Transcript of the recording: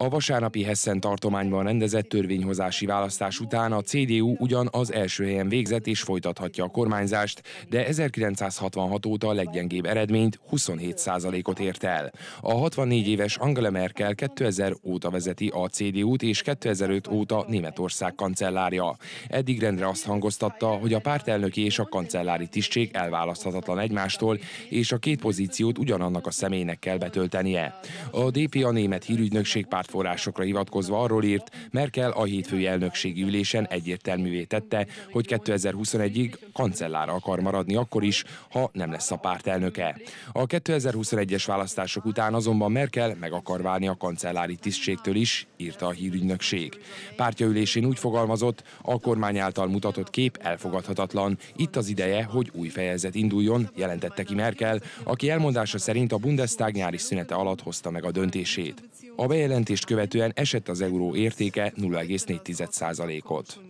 A vasárnapi Hessen tartományban rendezett törvényhozási választás után a CDU ugyan az első helyen végzett és folytathatja a kormányzást, de 1966 óta a leggyengébb eredményt 27%-ot ért el. A 64 éves Angela Merkel 2000 óta vezeti a CDU-t és 2005 óta Németország kancellárja. Eddig rendre azt hangoztatta, hogy a pártelnöki és a kancellári tisztség elválaszthatatlan egymástól, és a két pozíciót ugyanannak a személynek kell betöltenie. A DP a német hírügynök elnökség pártforrásokra hivatkozva arról írt, Merkel a hétfői elnökségi ülésen egyértelművé tette, hogy 2021-ig kancellára akar maradni akkor is, ha nem lesz a párt elnöke. A 2021-es választások után azonban Merkel meg akar válni a kancellári tisztségtől is, írta a hírügynökség. Pártja ülésén úgy fogalmazott, a kormány által mutatott kép elfogadhatatlan. Itt az ideje, hogy új fejezet induljon, jelentette ki Merkel, aki elmondása szerint a Bundestag nyári szünete alatt hozta meg a döntését. A bejelentést követően esett az euró értéke 0,4%-ot.